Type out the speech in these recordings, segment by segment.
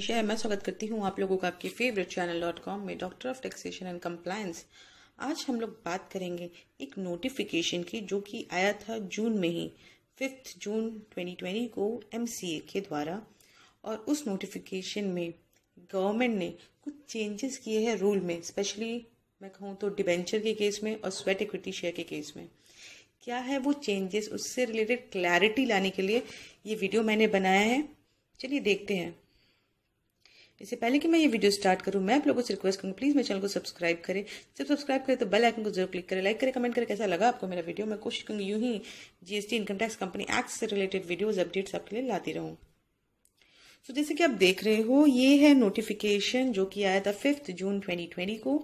मनीषा है मैं स्वागत करती हूँ आप लोगों का आपके फेवरेट चैनल डॉट कॉम में doctor of taxation and compliance आज हम लोग बात करेंगे एक नोटिफिकेशन की जो कि आया था जून में ही फिफ्थ जून 2020 को एम के द्वारा और उस नोटिफिकेशन में गवर्नमेंट ने कुछ चेंजेस किए हैं रूल में स्पेशली मैं कहूँ तो डिबेंचर के केस में और स्वेट इक्विटी शेयर के केस में क्या है वो चेंजेस उससे रिलेटेड क्लैरिटी लाने के लिए ये वीडियो मैंने बनाया है चलिए देखते हैं इससे पहले कि मैं ये वीडियो स्टार्ट करूं मैं आप लोगों से रिक्वेस्ट करूंगा प्लीज़ मेरे चैनल को सब्सक्राइब करें जब सब्सक्राइब करें तो बेल आइकन को जरूर क्लिक करें लाइक करें कमेंट करें कैसा लगा आपको मेरा वीडियो मैं कोशिश करूंगी यूं ही GST income tax company act से रिलेटेड वीडियोज अपडेट्स आपके लिए लाती रहूं तो जैसे कि आप देख रहे हो ये है नोटिफिकेशन जो कि आया था फिफ्थ जून ट्वेंटी को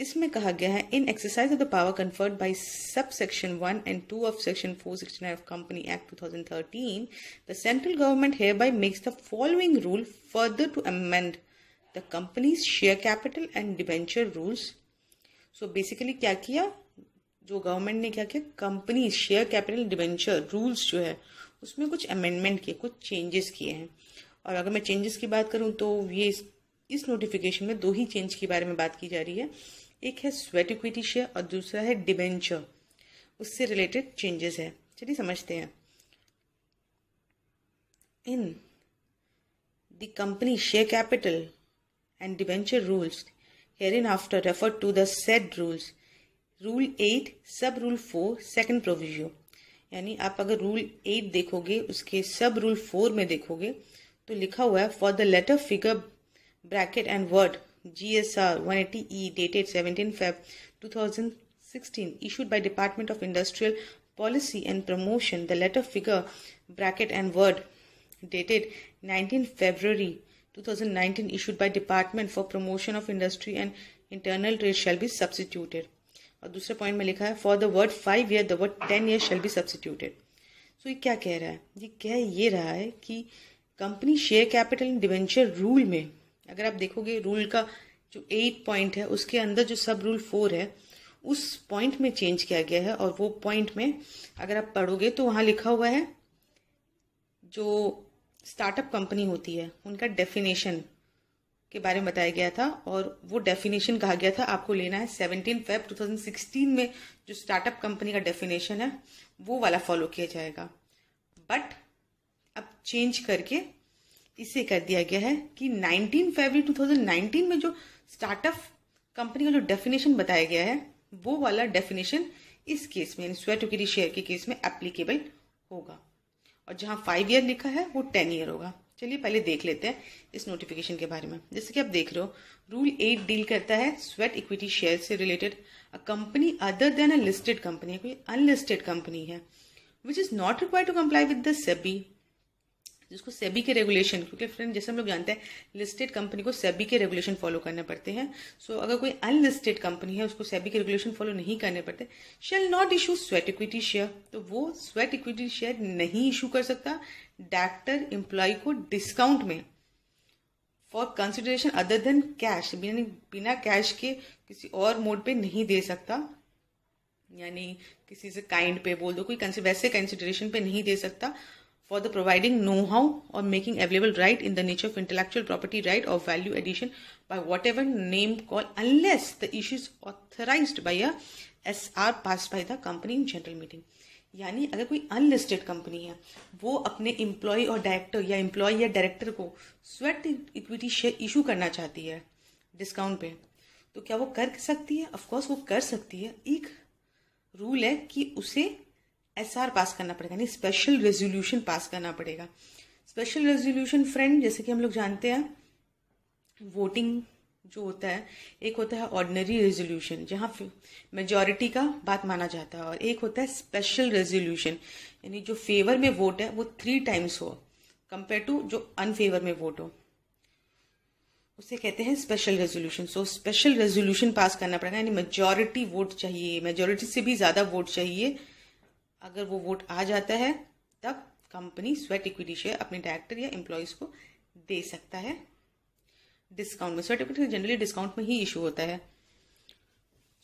इसमें कहा गया है in exercise of the power conferred by sub section one and two of section four sixty nine of company act thirteen the central government hereby makes the following rule further to amend the companies share capital and debenture rules so basically क्या किया जो government ने क्या किया company share capital debenture rules जो है उसमें कुछ अमेंडमेंट किए कुछ चेंजेस किए हैं और अगर मैं चेंजेस की बात करूं तो ये इस नोटिफिकेशन में दो ही चेंज के बारे में बात की जा रही है एक है स्वेट इक्विटी शेयर और दूसरा है डिबेंचर उससे रिलेटेड चेंजेस है चलिए समझते हैं in the company share capital and debenture rules in after refer to the said rules rule eight sub rule four second proviso यानी आप अगर रूल एट देखोगे उसके सब रूल फोर में देखोगे तो लिखा हुआ है for the latter figure bracket and word GSR 180E dated 17 Feb 2016 issued by Department of Industrial Policy and Promotion the letter figure bracket and word dated 19 February 2019 issued by Department for Promotion of Industry and Internal Trade shall be substituted और दूसरे point में लिखा है for the word five year the word ten year shall be substituted so ये क्या कह रहा है ये कह ये रहा है कि company share capital debenture rule में अगर आप देखोगे रूल का जो एट पॉइंट है उसके अंदर जो सब रूल फोर है उस पॉइंट में चेंज किया गया है और वो पॉइंट में अगर आप पढ़ोगे तो वहाँ लिखा हुआ है जो स्टार्टअप कंपनी होती है उनका डेफिनेशन के बारे में बताया गया था और वो डेफिनेशन कहा गया था आपको लेना है सेवनटीन फेब 2016 में जो स्टार्टअप कंपनी का डेफिनेशन है वो वाला फॉलो किया जाएगा बट अब चेंज करके इसे कर दिया गया है कि 19 फरवरी 2019 में जो स्टार्टअप कंपनी का जो डेफिनेशन बताया गया है वो वाला डेफिनेशन इस केस में यानी स्वेटोकरी शेयर के केस में एप्लीकेबल होगा और जहां फाइव ईयर लिखा है वो टेन ईयर होगा चलिए पहले देख लेते हैं इस नोटिफिकेशन के बारे में जैसे कि आप देख रहे हो रूल एट डील करता है स्वेट इक्विटी शेयर से related a company other than a listed company कोई अनलिस्टेड कंपनी है which is not require to comply with the SEBI जिसको सेबी के रेगुलेशन क्योंकि फ्रेंड जैसे हम लोग जानते हैं लिस्टेड कंपनी को सेबी के रेगुलेशन फॉलो करने पड़ते हैं सो so, अगर कोई अनलिस्टेड कंपनी है उसको सेबी के रेगुलेशन फॉलो नहीं करने पड़ते shall not issue sweat equity share तो वो स्वेट इक्विटी शेयर नहीं इशू कर सकता डायरेक्टर इंप्लॉय को डिस्काउंट में for consideration other than cash बिना कैश के किसी और मोड पे नहीं दे सकता यानी किसी से काइंड पे बोल दो कोई वैसे कंसिडरेशन पे नहीं दे सकता for the providing know-how or making available right in the nature of intellectual property right or value addition by whatever name call unless the issue is authorized by a SR pass by the company in general meeting यानी अगर कोई unlisted company है वो अपने employ और director या employ या director को स्वेट इक्विटी शेयर इशू करना चाहती है डिस्काउंट पे तो क्या वो कर सकती है ऑफकोर्स वो कर सकती है एक रूल है कि उसे एसआर पास करना पड़ेगा यानी स्पेशल रेजोल्यूशन पास करना पड़ेगा स्पेशल रेजोल्यूशन फ्रेंड जैसे कि हम लोग जानते हैं वोटिंग जो होता है एक होता है ऑर्डनरी रेजोल्यूशन जहाँ मेजोरिटी का बात माना जाता है और एक होता है स्पेशल रेजोल्यूशन यानी जो फेवर में वोट है वो थ्री टाइम्स हो कंपेयर टू जो अनफेवर में वोट हो उसे कहते हैं special resolution so special resolution pass करना पड़ेगा यानी मेजोरिटी वोट चाहिए मेजोरिटी से भी ज़्यादा वोट चाहिए अगर वो वोट आ जाता है तब कंपनी स्वेट इक्विटी शेयर अपने डायरेक्टर या एम्प्लॉयज़ को दे सकता है डिस्काउंट में स्वेट इक्विटी जनरली डिस्काउंट में ही इशू होता है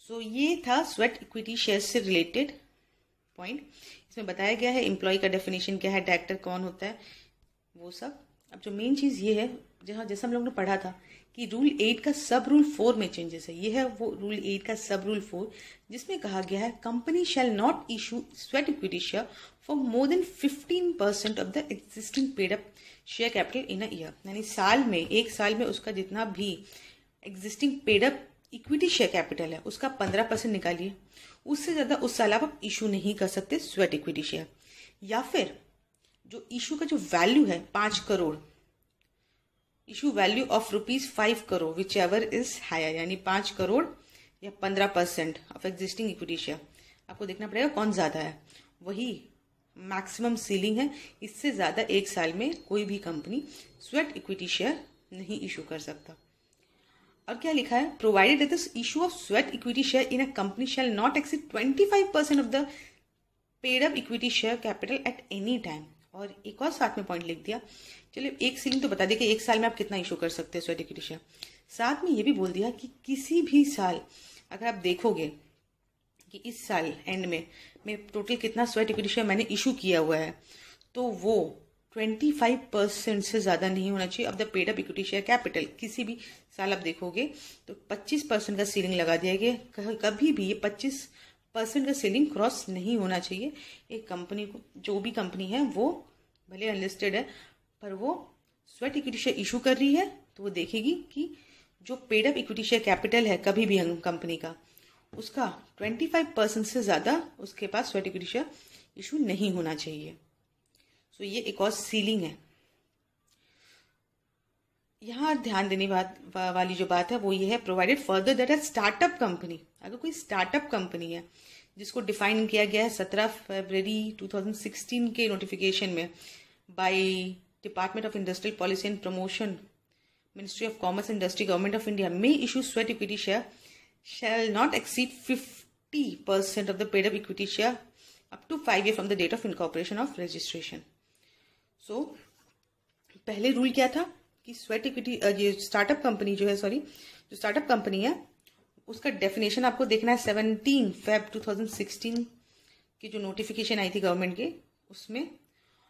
सो so, ये था स्वेट इक्विटी शेयर से रिलेटेड पॉइंट इसमें बताया गया है एम्प्लॉय का डेफिनेशन क्या है डायरेक्टर कौन होता है वो सब अब जो मेन चीज़ ये है जहाँ जैसा हम लोग ने पढ़ा था कि रूल एट का सब रूल फोर में चेंजेस है ये है वो रूल एट का सब रूल फोर जिसमें कहा गया है company shall not issue sweat equity share for more than fifteen percent of the existing paid up share capital in a year यानी साल में एक साल में उसका जितना भी existing paid up equity share capital है उसका पंद्रह परसेंट निकालिए उससे ज़्यादा उस साल आप इशू नहीं कर सकते स्वेट इक्विटी शेयर या फिर जो इशू का जो वैल्यू है पांच crore issue value of rupees five crore whichever is higher यानी पांच करोड़ या पंद्रह percent of existing equity share आपको देखना पड़ेगा कौन ज्यादा है वही मैक्सिमम सीलिंग है इससे ज्यादा एक साल में कोई भी कंपनी स्वेट इक्विटी शेयर नहीं इशू कर सकता और क्या लिखा है provided this issue of sweat equity share in a company shall not exceed twenty five percent of the paid up equity share capital at any time और एक और साथ में पॉइंट लिख दिया चलिए एक सीलिंग तो बता दी कि एक साल में आप कितना इशू कर सकते हैं स्वेट इक्विटी साथ में ये भी बोल दिया कि किसी भी साल अगर आप देखोगे कि इस साल एंड में मैं टोटल कितना स्वेट इक्विटी मैंने इशू किया हुआ है तो वो ट्वेंटी फाइव परसेंट से ज़्यादा नहीं होना चाहिए अब the paid up equity capital किसी भी साल आप देखोगे तो पच्चीस परसेंट का सीलिंग लगा दिया गया कभी भी ये पच्चीस पर्सन का सीलिंग क्रॉस नहीं होना चाहिए एक कंपनी को जो भी कंपनी है वो भले अनलिस्टेड है पर वो स्वेट इक्विटी शेयर इशू कर रही है तो वो देखेगी कि जो paid up equity share capital है कभी भी कंपनी का उसका ट्वेंटी फाइव परसेंट से ज़्यादा उसके पास स्वेट इक्विटी शेयर इशू नहीं होना चाहिए सो so, ये एक और सीलिंग है यहां ध्यान देने वाली जो बात है वो ये है provided further that a startup company अगर कोई स्टार्टअप कंपनी है जिसको डिफाइन किया गया है सत्रह फरवरी 2016 के नोटिफिकेशन में by department of industrial policy and promotion ministry of commerce industry government of India may issue sweat equity share not exceed fifty percent of the paid of equity share up to five year from the date of incorporation of registration so पहले rule क्या था कि sweat equity ये startup company जो है sorry जो startup company है उसका डेफिनेशन आपको देखना है सेवनटीन फेब 2016 की जो नोटिफिकेशन आई थी गवर्नमेंट के उसमें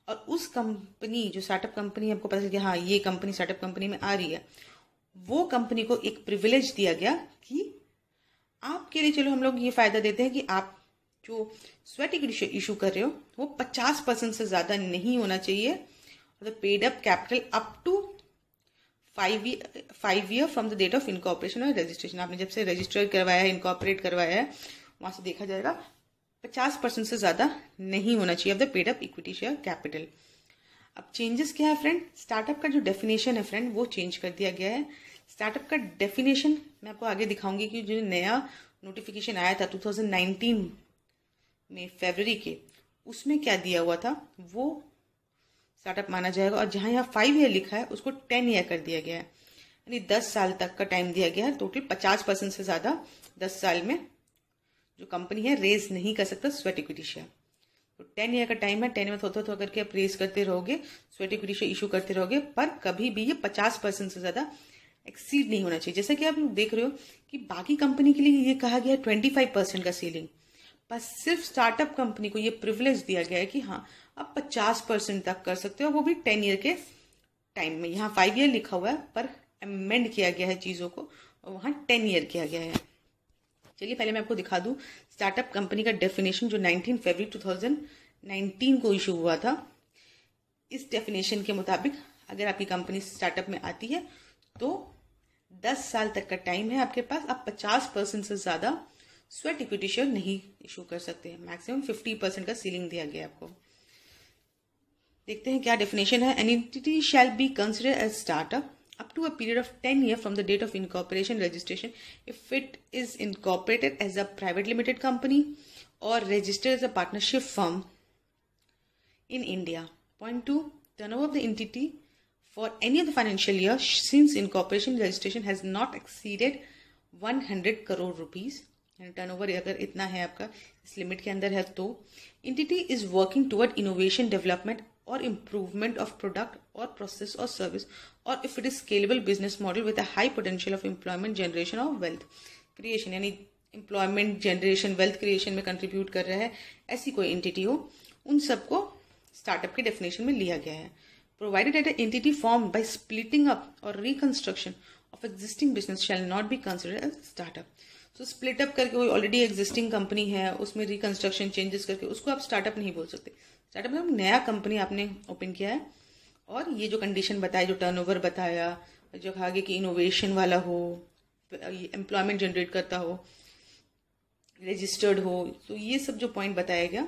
और उस कंपनी जो स्टार्टअप कंपनी आपको पता चल गया हाँ ये कंपनी स्टार्टअप कंपनी में आ रही है वो कंपनी को एक प्रिविलेज दिया गया कि आपके लिए चलो हम लोग ये फायदा देते हैं कि आप जो स्वेटिंग इशू कर रहे हो वो पचास परसेंट से ज्यादा नहीं होना चाहिए the paid up capital up to five year from the date of incorporation और रजिस्ट्रेशन आपने जब से रजिस्टर करवाया है इनकॉपरेट करवाया है वहां से देखा जाएगा पचास परसेंट से ज्यादा नहीं होना चाहिए of the paid up equity share capital अब चेंजेस क्या है फ्रेंड स्टार्टअप का जो डेफिनेशन है फ्रेंड वो चेंज कर दिया गया है स्टार्टअप का डेफिनेशन मैं आपको आगे दिखाऊंगी कि जो नया नोटिफिकेशन आया था 2019 में फरवरी के उसमें क्या दिया हुआ था वो स्टार्टअप माना जाएगा और जहां यहाँ फाइव ईयर लिखा है उसको टेन ईयर कर दिया गया है यानी दस साल तक का टाइम दिया गया है टोटल पचास परसेंट से ज़्यादा दस साल में जो कंपनी है रेज नहीं कर सकता स्वेट इक्विटी शेयर तो टेन ईयर का टाइम है टेन ईयर थोड़ा थोड़ा करके आप रेज करते रहोगे स्वेट इक्विटी शेयर इशू करते रहोगे पर कभी भी ये पचास परसेंट से ज़्यादा एक्सीड नहीं होना चाहिए जैसा कि आप देख रहे हो कि बाकी कंपनी के लिए ये कहा गया है ट्वेंटी फाइव परसेंट का सीलिंग बस सिर्फ स्टार्टअप कंपनी को ये प्रिविलेज दिया गया है कि हाँ आप पचास परसेंट तक कर सकते हो वो भी टेन ईयर के टाइम में यहाँ फाइव ईयर लिखा हुआ है पर एमेंड किया गया है चीज़ों को और वहां टेन ईयर किया गया है चलिए पहले मैं आपको दिखा दू स्टार्टअप कंपनी का डेफिनेशन जो नाइनटीन फरवरी टू को इशू हुआ था इस डेफिनेशन के मुताबिक अगर आपकी कंपनी स्टार्टअप में आती है तो 10 साल तक का टाइम है आपके पास आप 50 परसेंट से ज़्यादा स्वेट इक्विटी शेयर नहीं इशू कर सकते हैं मैक्सिमम फिफ्टी परसेंट का सीलिंग दिया गया आपको देखते हैं क्या डेफिनेशन है an entity shall be consider as startup up to a period of ten year from the date of incorporation registration if it is incorporated as a private limited company और registered as a partnership firm in India point two turnover of the entity for any of the financial year since incorporation registration has not exceeded one hundred crore rupees turnover अगर इतना है आपका इस limit के अंदर है तो entity is working toward innovation development और इम्प्रूवमेंट ऑफ प्रोडक्ट और प्रोसेस और सर्विस और if it is scalable business model with a high potential of employment generation of wealth creation यानी एम्प्लॉयमेंट जनरेशन वेल्थ क्रिएशन में contribute कर रहा है ऐसी कोई एंटिटी हो उन सबको स्टार्टअप के डेफिनेशन में लिया गया है provided at entity form by splitting up और reconstruction of existing business shall not be consider as startup so split up करके कोई ऑलरेडी एग्जिस्टिंग कंपनी है उसमें रिकंस्ट्रक्शन चेंजेस करके उसको आप स्टार्टअप नहीं बोल सकते स्टार्टअप में नया कंपनी आपने ओपन किया है और ये जो कंडीशन बताया जो टर्नओवर बताया जो कहा गया कि इनोवेशन वाला हो एम्प्लॉयमेंट जनरेट करता हो रजिस्टर्ड हो तो ये सब जो पॉइंट बताया गया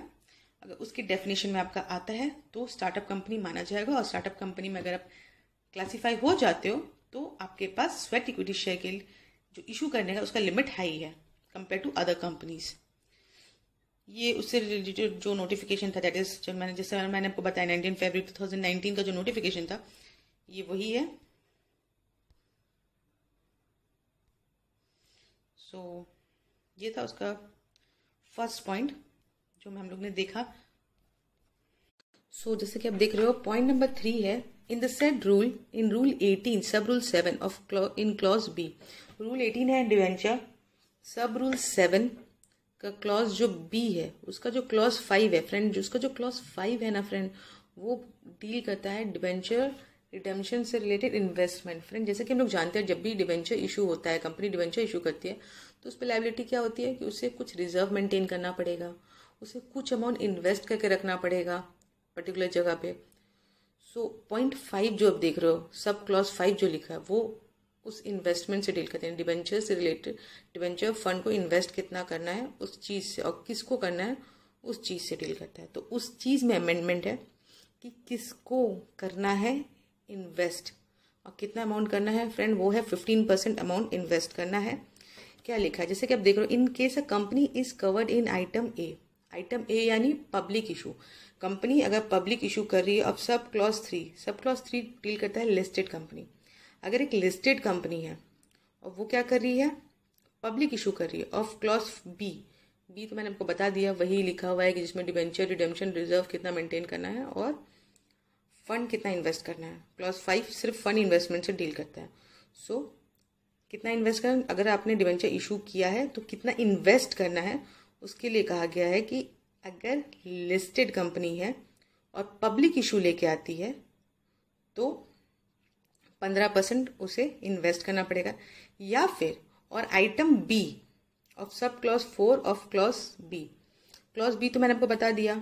अगर उसकी डेफिनेशन में आपका आता है तो स्टार्टअप कंपनी माना जाएगा और स्टार्टअप कंपनी में अगर आप क्लासीफाई हो जाते हो तो आपके पास स्वेट इक्विटी शेयर के लिए जो इशू करने का उसका लिमिट हाई है कंपेयर टू अदर कंपनीज़ ये उससे रिलेटेड जो नोटिफिकेशन था दैट इज़ जो मैंने जैसे मैंने आपको बताया nineteen February two thousand nineteen का जो नोटिफिकेशन था ये वही है सो so, ये था उसका फर्स्ट पॉइंट जो हम लोग ने देखा सो so, जैसे कि आप देख रहे हो पॉइंट नंबर थ्री है in the said rule in rule eighteen sub rule seven of in clause B rule eighteen है डिवेंचर सब रूल सेवन का क्लॉज जो बी है उसका जो क्लॉज फाइव है फ्रेंड जो उसका जो क्लॉज फाइव है ना फ्रेंड वो डील करता है डिवेंचर रिडेम्पशन से रिलेटेड इन्वेस्टमेंट फ्रेंड जैसे कि हम लोग जानते हैं जब भी डिवेंचर इशू होता है कंपनी डिवेंचर इशू करती है तो उस पर लाइबिलिटी क्या होती है कि उसे कुछ रिजर्व मेंटेन करना पड़ेगा उसे कुछ अमाउंट इन्वेस्ट करके रखना पड़ेगा पर्टिकुलर जगह पे सो पॉइंट फाइव जो आप देख रहे हो सब क्लॉज फाइव जो लिखा है वो उस इन्वेस्टमेंट से डील करते हैं डिवेंचर से रिलेटेड डिवेंचर फंड को इन्वेस्ट कितना करना है उस चीज़ से और किसको करना है उस चीज़ से डील करता है तो उस चीज़ में अमेंडमेंट है कि किसको करना है इन्वेस्ट और कितना अमाउंट करना है फ्रेंड वो है फिफ्टीन परसेंट अमाउंट इन्वेस्ट करना है क्या लिखा है जैसे कि आप देख रहे हो in case a company is covered in item A item A यानी पब्लिक इशू कंपनी अगर पब्लिक इशू कर रही है अब sub clause three sub clause three deal करता है लिस्टेड कंपनी अगर एक लिस्टेड कंपनी है और वो क्या कर रही है पब्लिक इशू कर रही है ऑफ क्लॉज बी बी तो मैंने आपको बता दिया वही लिखा हुआ है कि जिसमें डिबेंचर रिडेम्पशन रिजर्व कितना मेंटेन करना है और फंड कितना इन्वेस्ट करना है क्लॉज फाइव सिर्फ फंड इन्वेस्टमेंट से डील करता है सो so, कितना इन्वेस्ट करना अगर आपने डिवेंचर इशू किया है तो कितना इन्वेस्ट करना है उसके लिए कहा गया है कि अगर लिस्टेड कंपनी है और पब्लिक इशू लेके आती है तो पंद्रह परसेंट उसे इन्वेस्ट करना पड़ेगा या फिर और item B of sub clause four of clause B clause B तो मैंने आपको बता दिया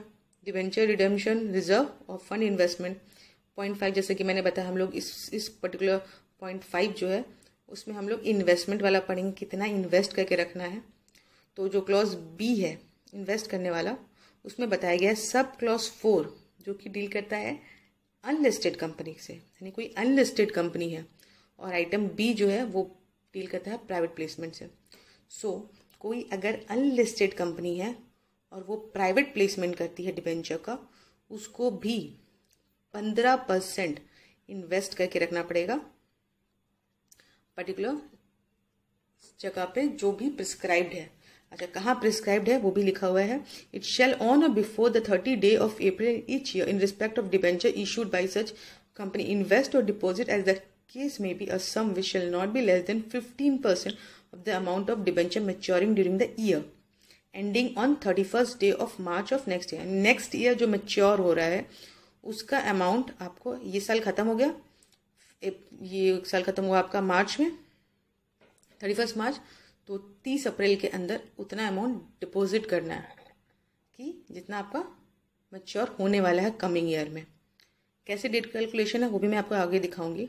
डिवेंचर रिडेम्पशन रिजर्व और फंड इन्वेस्टमेंट पॉइंट फाइव जैसे कि मैंने बताया हम लोग इस इस पर्टिकुलर पॉइंट फाइव जो है उसमें हम लोग इन्वेस्टमेंट वाला पढ़ेंगे कितना इन्वेस्ट करके रखना है तो जो क्लॉज बी है इन्वेस्ट करने वाला उसमें बताया गया है सब क्लॉज फोर जो कि डील करता है अनलिस्टेड कंपनी से यानी कोई अनलिस्टेड कंपनी है और आइटम बी जो है वो डील करता है प्राइवेट प्लेसमेंट से सो so, कोई अगर अनलिस्टेड कंपनी है और वो प्राइवेट प्लेसमेंट करती है डिबेंचर का उसको भी पंद्रह परसेंट इन्वेस्ट करके रखना पड़ेगा पर्टिकुलर जगह पे जो भी प्रिस्क्राइब्ड है अच्छा कहाँ प्रिस्क्राइब्ड है वो भी लिखा हुआ है it shall on or before the thirty day of April each year in respect of debenture issued by such company invest or deposit as the case may be a sum which shall not be less than fifteen percent of the amount of debenture maturing during the year ending on thirty first day of March of next year next year जो mature हो रहा है उसका amount आपको ये साल खत्म हो गया ये साल खत्म हुआ आपका मार्च में थर्टी फर्स्ट मार्च तो तीस अप्रैल के अंदर उतना अमाउंट डिपॉजिट करना है कि जितना आपका मच्योर होने वाला है कमिंग ईयर में कैसे डेट कैलकुलेशन है वो भी मैं आपको आगे दिखाऊंगी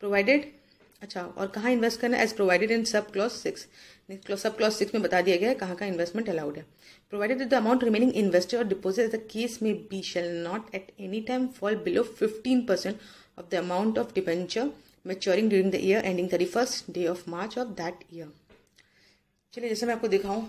प्रोवाइडेड अच्छा और कहाँ इन्वेस्ट करना है as provided in sub clause six sub clause six में बता दिया गया है कहाँ का इन्वेस्टमेंट अलाउड है provided the amount remaining investor और डिपोजिट द केस में be shall not at any time fall below fifteen percent of the amount of debenture during the year ending thirty first day of March of that year चलिए जैसे मैं आपको दिखाऊं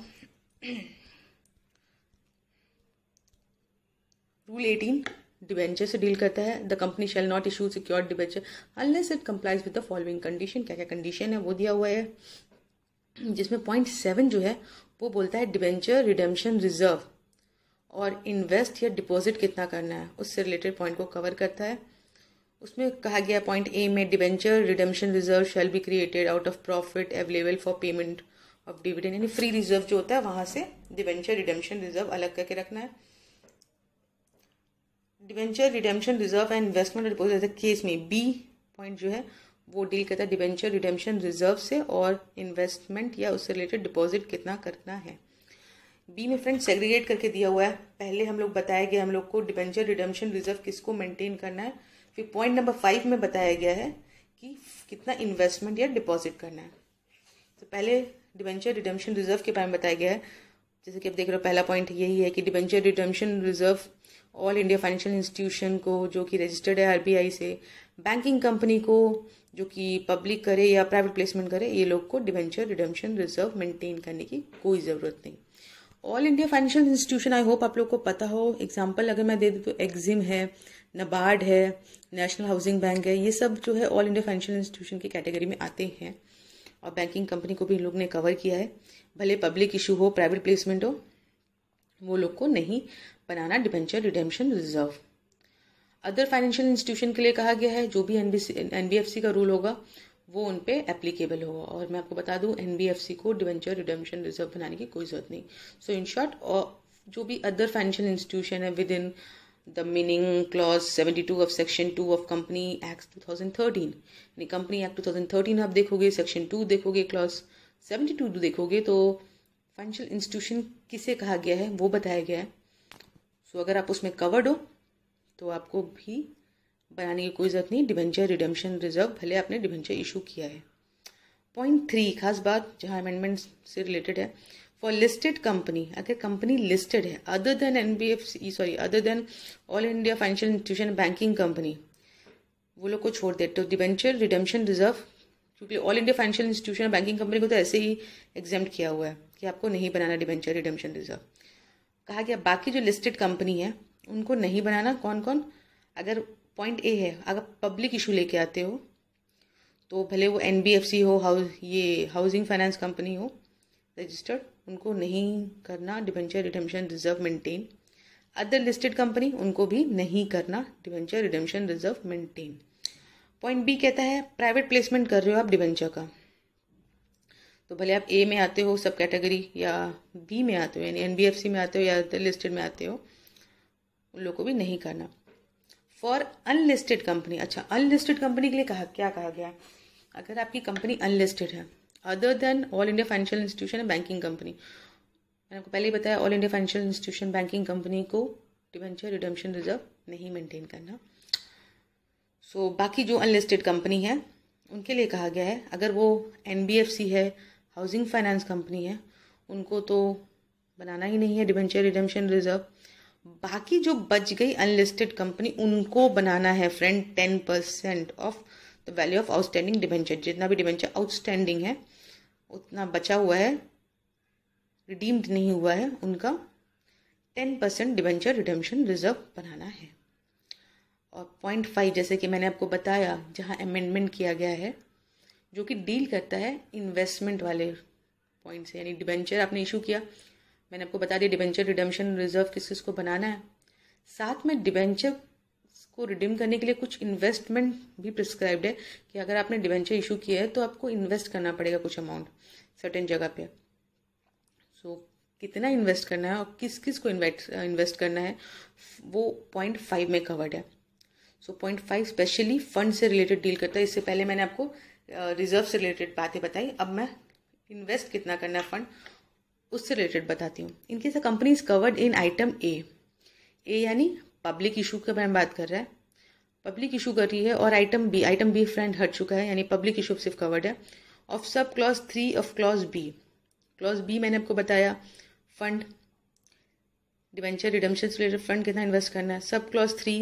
rule eighteen debenture से deal करता है the company shall not issue secure debenture unless it complies with the following condition क्या क्या कंडीशन है वो दिया हुआ है जिसमें पॉइंट सेवन जो है वो बोलता है डिवेंचर रिडेम्पशन रिजर्व और इन्वेस्ट या डिपॉजिट कितना करना है उससे रिलेटेड पॉइंट को कवर करता है उसमें कहा गया पॉइंट ए में debenture redemption reserve shall be created out of profit available for payment of dividend यानी फ्री रिजर्व जो होता है वहां से डिवेंचर रिडेम्पशन रिजर्व अलग करके रखना है debenture redemption reserve and investment deposit case में बी पॉइंट जो है वो डील करता है डिवेंचर रिडेम्पशन रिजर्व से और इन्वेस्टमेंट या उससे रिलेटेड डिपॉजिट कितना करना है बी में फ्रेंड सेग्रीगेट करके दिया हुआ है पहले हम लोग बताया गया हम लोग को डिवेंचर रिडेम्पशन रिजर्व किसको मेंटेन करना है फिर पॉइंट नंबर फाइव में बताया गया है कि कितना इन्वेस्टमेंट या डिपॉजिट करना है तो पहले डिवेंचर रिडेम्पशन रिजर्व के बारे में बताया गया है जैसे कि आप देख रहे हो पहला पॉइंट यही है कि debenture redemption reserve all India financial institution को जो कि रजिस्टर्ड है आरबीआई से बैंकिंग कंपनी को जो कि पब्लिक करे या प्राइवेट प्लेसमेंट करे ये लोग को डिवेंचर रिडेम्पशन रिजर्व मेंटेन करने की कोई ज़रूरत नहीं all India financial institution I hope आप लोग को पता हो एग्जाम्पल अगर मैं दे दूँ तो एग्जिम है नबार्ड है नेशनल हाउसिंग बैंक है ये सब जो है ऑल इंडिया फाइनेंशियल इंस्टीट्यूशन की कैटेगरी में आते हैं और बैंकिंग कंपनी को भी इन लोग ने कवर किया है भले पब्लिक इशू हो प्राइवेट प्लेसमेंट हो वो लोग को नहीं बनाना debenture redemption reserve other financial institution के लिए कहा गया है जो भी एन का रूल होगा वो उन पर एप्लीकेबल होगा और मैं आपको बता दूं एन को डिवेंचर रिडेम्पशन रिजर्व बनाने की कोई ज़रूरत नहीं सो इन शॉर्ट जो भी अदर फाइनेंशियल इंस्टीट्यूशन है within the meaning clause 72 of section 2 of company act 2013 यानी कंपनी एक्ट 2013 आप देखोगे सेक्शन 2 देखोगे क्लॉज 72 देखोगे तो फाइनेंशियल इंस्टीट्यूशन किसे कहा गया है वो बताया गया है सो so, अगर आप उसमें कवर्ड हो तो आपको भी बनाने की कोई ज़रूरत नहीं डिवेंचर रिडेम्पशन रिजर्व भले आपने डिवेंचर इशू किया है पॉइंट थ्री खास बात जहाँ अमेंडमेंट से रिलेटेड है फॉर लिस्टेड कंपनी अगर कंपनी लिस्टेड है other than NBFC sorry other than all India financial institution banking company वो लोग को छोड़ दे तो डिबेंचर रिडेम्पशन रिजर्व क्योंकि all India financial institution banking company को तो ऐसे ही एग्जाम किया हुआ है कि आपको नहीं बनाना डिबेंचर रिडेम्पशन रिजर्व कहा गया बाकी जो लिस्टेड कंपनी है उनको नहीं बनाना कौन कौन अगर पॉइंट ए है अगर पब्लिक इशू लेके आते हो तो भले वो एन हो हाउ ये हाउसिंग फाइनेंस कंपनी हो रजिस्टर्ड उनको नहीं करना debenture redemption reserve maintain other listed company उनको भी नहीं करना debenture redemption reserve maintain point B कहता है प्राइवेट प्लेसमेंट कर रहे हो आप डिवेंचर का तो भले आप ए में आते हो सब कैटेगरी या बी में आते हो यानी एनबीएफसी में आते हो या अदर लिस्टेड में आते हो उन लोग को भी नहीं करना फॉर अनलिस्टेड कंपनी अच्छा अनलिस्टेड कंपनी के लिए कहा क्या कहा गया अगर आपकी कंपनी अनलिस्टेड है other than all India financial institution and banking company मैंने आपको पहले ही बताया all India financial institution banking company को डिवेंचर रिडम्पशन रिजर्व नहीं मेंटेन करना सो so, बाकी जो अनलिस्टेड कंपनी है उनके लिए कहा गया है अगर वो एन है हाउसिंग फाइनेंस कंपनी है उनको तो बनाना ही नहीं है डिवेंचर रिडम्पशन रिजर्व बाकी जो बच गई अनलिस्टेड कंपनी उनको बनाना है friend ten percent of the value of outstanding debenture जितना भी डिवेंचर आउटस्टैंडिंग है उतना बचा हुआ है रिडीम्ड नहीं हुआ है उनका ten percent debenture redemption reserve बनाना है और पॉइंट फाइव जैसे कि मैंने आपको बताया जहाँ अमेंडमेंट किया गया है जो कि डील करता है इन्वेस्टमेंट वाले पॉइंट से यानी डिबेंचर आपने इशू किया मैंने आपको बता दिया डिबेंचर रिडेम्पशन रिजर्व किस किस को बनाना है साथ में डिबेंचर को रिडीम करने के लिए कुछ इन्वेस्टमेंट भी प्रिस्क्राइब्ड है कि अगर आपने डिबेंचर इशू किया है तो आपको इन्वेस्ट करना पड़ेगा कुछ अमाउंट सर्टेन जगह पे सो so, कितना इन्वेस्ट करना है और किस किस को इन्वेस्ट इन्वेस्ट करना है वो पॉइंट फाइव में कवर्ड है so point five specially fund से रिलेटेड डील करता है इससे पहले मैंने आपको रिजर्व से रिलेटेड बातें बताई अब मैं इन्वेस्ट कितना करना है फंड उससे रिलेटेड बताती हूँ इनके से company is covered in item A A यानी पब्लिक इशू के बारे में बात कर रहा है पब्लिक इशू कर रही है और item B item B friend हट चुका है यानी पब्लिक इशू सिर्फ कवर्ड है of sub clause three of clause B clause B मैंने आपको बताया fund debenture redemption related fund कितना इन्वेस्ट करना है sub clause three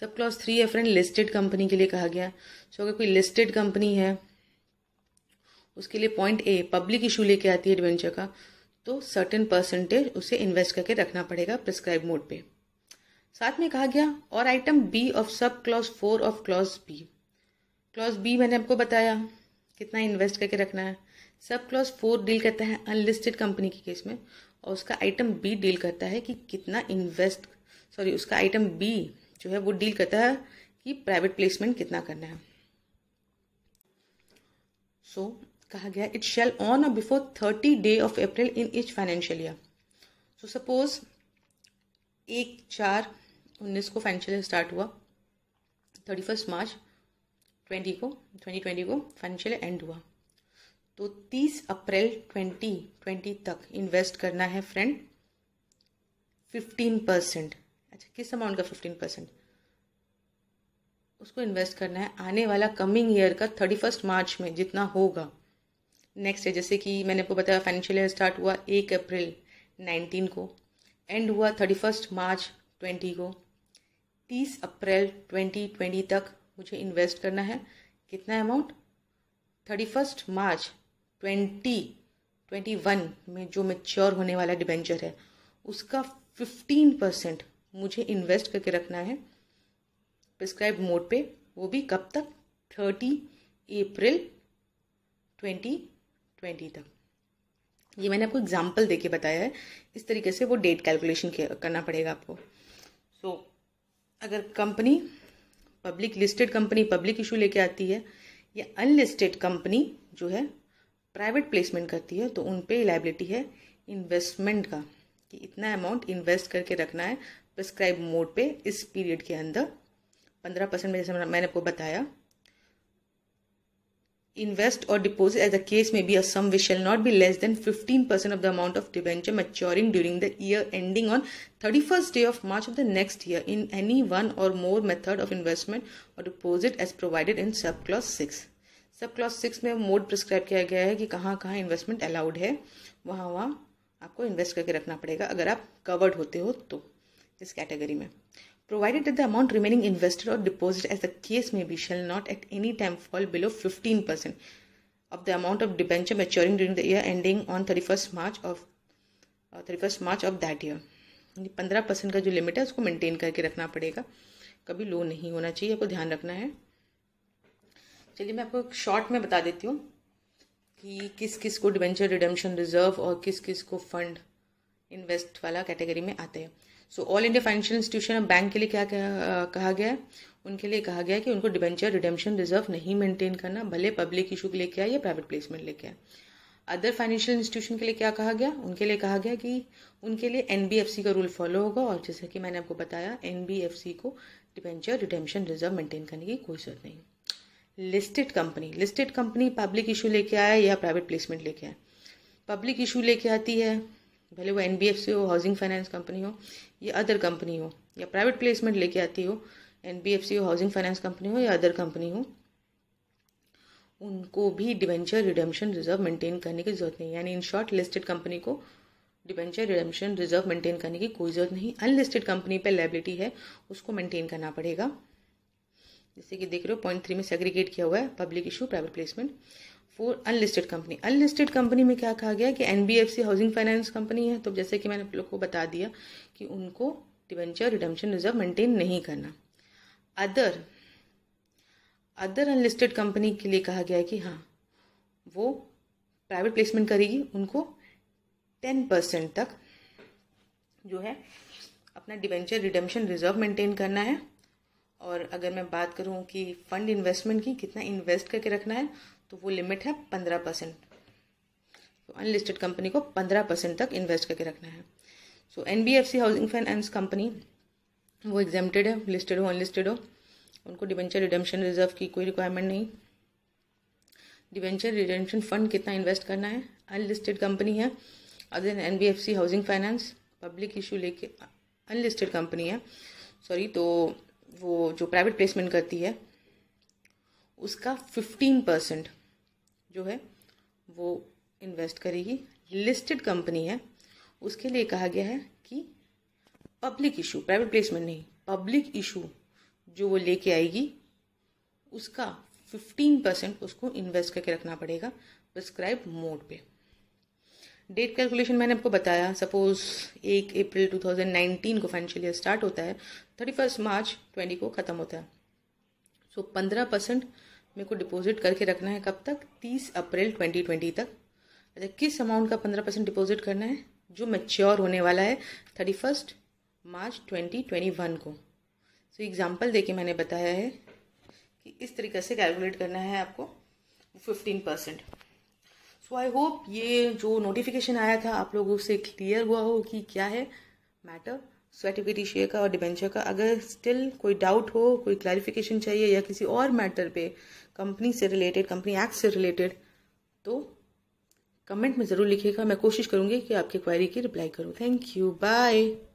sub clause three या फ्रेंड लिस्टेड कंपनी के लिए कहा गया सो अगर कोई लिस्टेड कंपनी है उसके लिए पॉइंट ए पब्लिक इशू लेके आती है डिवेंचर का तो सर्टेन परसेंटेज उसे इन्वेस्ट करके रखना पड़ेगा प्रिस्क्राइब मोड पे साथ में कहा गया और item B of sub clause four of clause B clause B मैंने आपको बताया कितना इन्वेस्ट करके रखना है सब क्लॉज फोर डील करता है अनलिस्टेड कंपनी के केस में और उसका आइटम बी डील करता है कि कितना इन्वेस्ट सॉरी उसका आइटम बी जो है वो डील करता है कि प्राइवेट प्लेसमेंट कितना करना है सो so, कहा गया it shall on or before thirty day of April in each financial year so suppose एक चार उन्नीस को फाइनेंशियल ईयर स्टार्ट हुआ थर्टी फर्स्ट मार्च ट्वेंटी को ट्वेंटी ट्वेंटी को फाइनेंशियल एंड हुआ तो तीस अप्रैल ट्वेंटी ट्वेंटी तक इन्वेस्ट करना है फ्रेंड फिफ्टीन परसेंट अच्छा किस अमाउंट का फिफ्टीन परसेंट उसको इन्वेस्ट करना है आने वाला कमिंग ईयर का थर्टी फर्स्ट मार्च में जितना होगा नेक्स्ट है जैसे कि मैंने आपको बताया फाइनेंशियल ईयर स्टार्ट हुआ एक अप्रैल नाइनटीन को एंड हुआ थर्टी फर्स्ट मार्च ट्वेंटी को तीस अप्रैल ट्वेंटी ट्वेंटी तक मुझे इन्वेस्ट करना है कितना amount thirty first March twenty twenty one में जो मेच्योर होने वाला डिबेंचर है उसका फिफ्टीन परसेंट मुझे इन्वेस्ट करके रखना है प्रिस्क्राइब मोड पे वो भी कब तक थर्टी अप्रैल ट्वेंटी ट्वेंटी तक ये मैंने आपको एग्जाम्पल देके बताया है इस तरीके से वो डेट कैलकुलेशन करना पड़ेगा आपको सो so, अगर company public listed company public issue लेके आती है या अनलिस्टेड कंपनी जो है प्राइवेट प्लेसमेंट करती है तो उन पे लाइबिलिटी है इन्वेस्टमेंट का कि इतना अमाउंट इन्वेस्ट करके रखना है प्रिस्क्राइब मोड पे इस पीरियड के अंदर पंद्रह परसेंट में जैसे मैंने आपको बताया invest or deposit as the case may be a sum which shall not be less than 15% of the amount of debenture maturing during the year ending on 31st day of march of the next year in any one or more method of investment or deposit as provided in subclause 6 subclause 6 में mode prescribe किया गया है कि कहाँ कहाँ investment allowed है वहाँ वहाँ आपको इन्वेस्ट करके रखना पड़ेगा अगर आप कवर्ड होते हो तो इस कैटेगरी में provided that the amount remaining invested or deposited as the case may be shall not at any time fall below 15% of the amount of debenture maturing during the year ending on 31st March of uh, 31st march of that year year पंद्रह percent का जो limit है उसको maintain करके रखना पड़ेगा कभी लो नहीं होना चाहिए आपको ध्यान रखना है चलिए मैं आपको शॉर्ट में बता देती हूँ कि किस किस को डिवेंचर रिडेम्पशन रिजर्व और किस किस को फंड इन्वेस्ट वाला कैटेगरी में आते हैं so all India financial institution bank के लिए क्या कहा गया है उनके लिए कहा गया है कि उनको डिबेंचर रिडेम्पशन रिजर्व नहीं मेंटेन करना भले पब्लिक इशू लेके आए या प्राइवेट प्लेसमेंट लेके आए अदर फाइनेंशियल इंस्टीट्यूशन के लिए क्या कहा गया उनके लिए कहा गया कि उनके लिए एन का रूल फॉलो होगा और जैसे कि मैंने आपको बताया एन को डिबेंचर रिडेम्शन रिजर्व मेंटेन करने की कोई जरूरत नहीं listed company listed company public issue लेके आए या प्राइवेट प्लेसमेंट लेके आए पब्लिक इशू लेके आती है भले वो एन हो हाउसिंग फाइनेंस कंपनी हो या अदर कंपनी हो या प्राइवेट प्लेसमेंट लेके आती हो एन हो हाउसिंग फाइनेंस कंपनी हो या अदर कंपनी हो उनको भी डिवेंचर रिडेम्पशन रिजर्व मेंटेन करने की जरूरत नहीं यानी इन शॉर्ट लिस्टेड कंपनी को डिवेंचर रिडेम्पशन रिजर्व मेंटेन करने की कोई ज़रूरत नहीं अनलिस्टेड कंपनी पर लाइबिलिटी है उसको मेंटेन करना पड़ेगा जैसे कि देख रहे हो पॉइंट थ्री में सेग्रीगेट किया हुआ है public issue private placement for unlisted company unlisted company में क्या कहा गया कि एनबीएफसी हाउसिंग फाइनेंस कंपनी है तो जैसे कि मैंने आप लोग को बता दिया कि उनको डिवेंचर रिडम्पशन रिजर्व मेंटेन नहीं करना अदर अदर अनलिस्टेड कंपनी के लिए कहा गया है कि हाँ वो प्राइवेट प्लेसमेंट करेगी उनको टेन परसेंट तक जो है अपना डिवेंचर रिडम्पशन रिजर्व मेंटेन करना है और अगर मैं बात करूँ कि फ़ंड इन्वेस्टमेंट की कितना इन्वेस्ट करके रखना है तो वो लिमिट है पंद्रह परसेंट तो अनलिस्टेड कंपनी को पंद्रह परसेंट तक इन्वेस्ट करके रखना है so N B F C housing finance company वो एग्जेम्प्टेड है लिस्टेड हो अनलिस्टेड हो उनको डिवेंचर रिडेम्पशन रिजर्व की कोई रिक्वायरमेंट नहीं डिवेंचर रिडेम्पशन फंड कितना इन्वेस्ट करना है अनलिस्टेड कंपनी है other than N B F C housing finance public issue लेके अनलिस्टेड कंपनी है सॉरी तो वो जो प्राइवेट प्लेसमेंट करती है उसका फिफ्टीन परसेंट जो है वो इन्वेस्ट करेगी लिस्टेड कंपनी है उसके लिए कहा गया है कि पब्लिक इशू प्राइवेट प्लेसमेंट नहीं पब्लिक इशू जो वो लेके आएगी उसका फिफ्टीन परसेंट उसको इन्वेस्ट करके रखना पड़ेगा प्रिस्क्राइब मोड पे डेट कैलकुलेशन मैंने आपको बताया सपोज एक अप्रैल 2019 को फाइनेंशियल ईयर स्टार्ट होता है थर्टी फर्स्ट मार्च 20 को ख़त्म होता है सो पंद्रह परसेंट मेरे को डिपॉजिट करके रखना है कब तक तीस अप्रैल ट्वेंटी ट्वेंटी तक अच्छा किस अमाउंट का पंद्रह परसेंट डिपॉजिट करना है जो मेच्योर होने वाला है thirty first March twenty twenty one को सो so, एग्ज़ाम्पल देके मैंने बताया है कि इस तरीके से कैलकुलेट करना है आपको fifteen percent so I hope ये जो नोटिफिकेशन आया था आप लोगों से क्लियर हुआ हो कि क्या है मैटर सर्टिफिकेट शेयर का और डिबेंचर का अगर स्टिल कोई डाउट हो कोई क्लैरिफिकेशन चाहिए या किसी और मैटर पे कंपनी से रिलेटेड कंपनी एक्ट से रिलेटेड तो कमेंट में ज़रूर लिखिएगा मैं कोशिश करूंगी कि आपकी क्वायरी की रिप्लाई करूँ थैंक यू बाय